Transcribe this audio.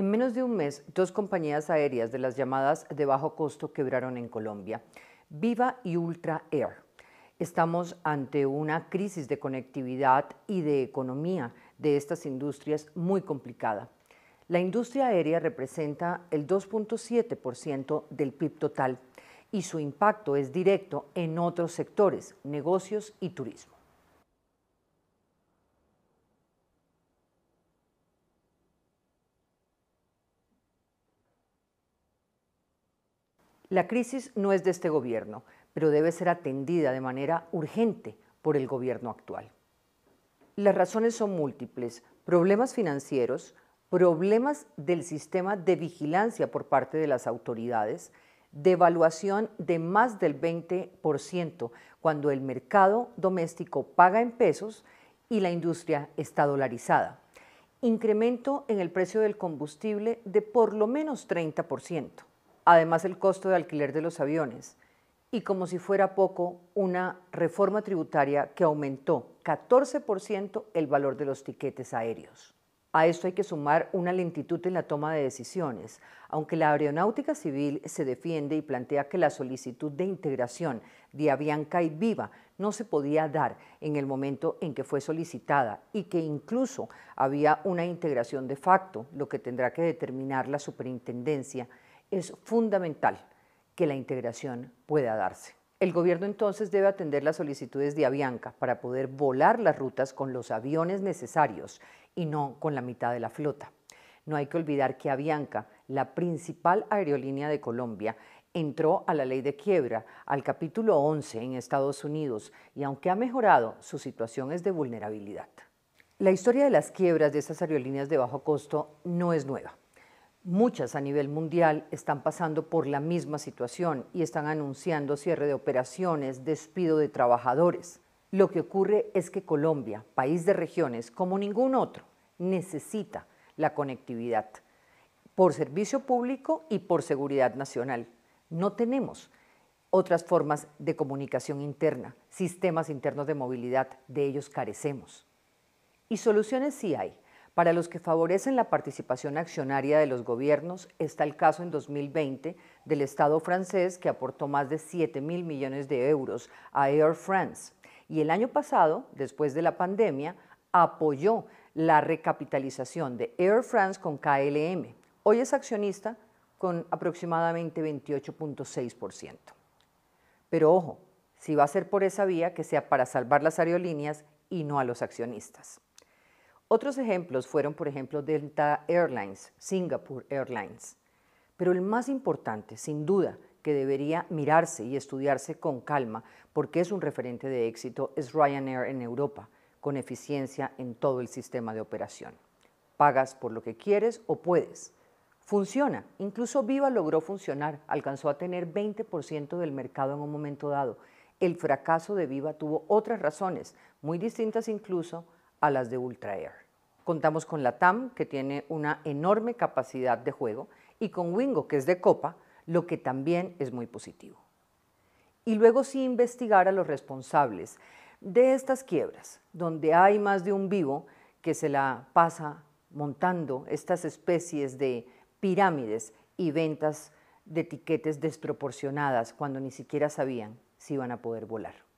En menos de un mes, dos compañías aéreas de las llamadas de bajo costo quebraron en Colombia, Viva y Ultra Air. Estamos ante una crisis de conectividad y de economía de estas industrias muy complicada. La industria aérea representa el 2.7% del PIB total y su impacto es directo en otros sectores, negocios y turismo. La crisis no es de este gobierno, pero debe ser atendida de manera urgente por el gobierno actual. Las razones son múltiples, problemas financieros, problemas del sistema de vigilancia por parte de las autoridades, devaluación de más del 20% cuando el mercado doméstico paga en pesos y la industria está dolarizada, incremento en el precio del combustible de por lo menos 30%, además el costo de alquiler de los aviones y como si fuera poco, una reforma tributaria que aumentó 14% el valor de los tiquetes aéreos. A esto hay que sumar una lentitud en la toma de decisiones. Aunque la aeronáutica civil se defiende y plantea que la solicitud de integración de Avianca y Viva no se podía dar en el momento en que fue solicitada y que incluso había una integración de facto, lo que tendrá que determinar la superintendencia, es fundamental que la integración pueda darse. El gobierno entonces debe atender las solicitudes de Avianca para poder volar las rutas con los aviones necesarios y no con la mitad de la flota. No hay que olvidar que Avianca, la principal aerolínea de Colombia, entró a la ley de quiebra, al capítulo 11 en Estados Unidos, y aunque ha mejorado, su situación es de vulnerabilidad. La historia de las quiebras de estas aerolíneas de bajo costo no es nueva muchas a nivel mundial están pasando por la misma situación y están anunciando cierre de operaciones, despido de trabajadores. Lo que ocurre es que Colombia, país de regiones como ningún otro, necesita la conectividad por servicio público y por seguridad nacional. No tenemos otras formas de comunicación interna, sistemas internos de movilidad, de ellos carecemos. Y soluciones sí hay. Para los que favorecen la participación accionaria de los gobiernos está el caso en 2020 del Estado francés que aportó más de 7 mil millones de euros a Air France y el año pasado, después de la pandemia, apoyó la recapitalización de Air France con KLM. Hoy es accionista con aproximadamente 28.6%. Pero ojo, si va a ser por esa vía, que sea para salvar las aerolíneas y no a los accionistas. Otros ejemplos fueron, por ejemplo, Delta Airlines, Singapore Airlines. Pero el más importante, sin duda, que debería mirarse y estudiarse con calma, porque es un referente de éxito, es Ryanair en Europa, con eficiencia en todo el sistema de operación. Pagas por lo que quieres o puedes. Funciona, incluso Viva logró funcionar, alcanzó a tener 20% del mercado en un momento dado. El fracaso de Viva tuvo otras razones, muy distintas incluso a las de Ultra Air. Contamos con la TAM, que tiene una enorme capacidad de juego, y con Wingo, que es de copa, lo que también es muy positivo. Y luego sí investigar a los responsables de estas quiebras, donde hay más de un vivo que se la pasa montando estas especies de pirámides y ventas de etiquetes desproporcionadas cuando ni siquiera sabían si iban a poder volar.